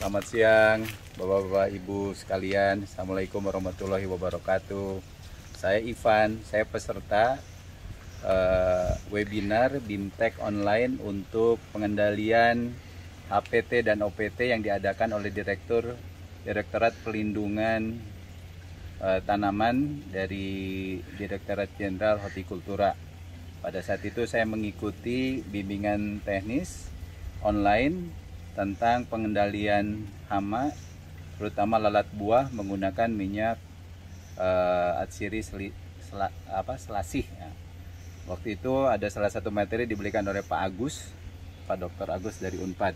Selamat siang, Bapak-bapak, Ibu sekalian. Assalamualaikum warahmatullahi wabarakatuh. Saya Ivan, saya peserta uh, webinar BIMTEK online untuk pengendalian HPT dan OPT yang diadakan oleh Direktur Direktorat Pelindungan uh, Tanaman dari Direktorat Jenderal Hortikultura. Pada saat itu saya mengikuti bimbingan teknis online tentang pengendalian hama terutama lalat buah menggunakan minyak uh, atsiri seli, apa, selasih ya. waktu itu ada salah satu materi dibelikan oleh Pak Agus Pak Dr. Agus dari Unpad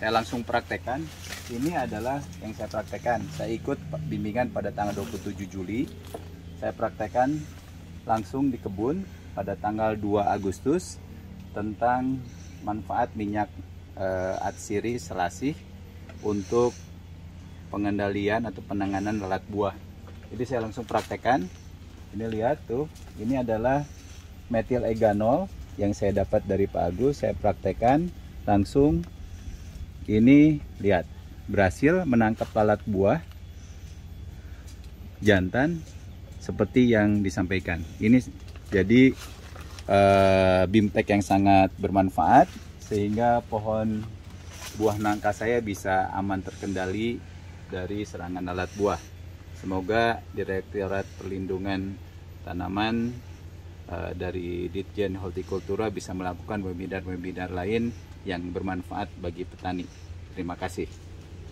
saya langsung praktekkan ini adalah yang saya praktekkan saya ikut bimbingan pada tanggal 27 Juli saya praktekkan langsung di kebun pada tanggal 2 Agustus tentang manfaat minyak uh, eh, atsiri selasih untuk pengendalian atau penanganan lalat buah jadi saya langsung praktekkan ini lihat tuh ini adalah metil eganol yang saya dapat dari Pak Agus saya praktekkan langsung ini lihat berhasil menangkap lalat buah jantan seperti yang disampaikan ini jadi uh, bimtek yang sangat bermanfaat sehingga pohon buah nangka saya bisa aman terkendali dari serangan alat buah. Semoga Direktorat Perlindungan Tanaman uh, dari Ditjen Hortikultura bisa melakukan webinar-webinar lain yang bermanfaat bagi petani. Terima kasih.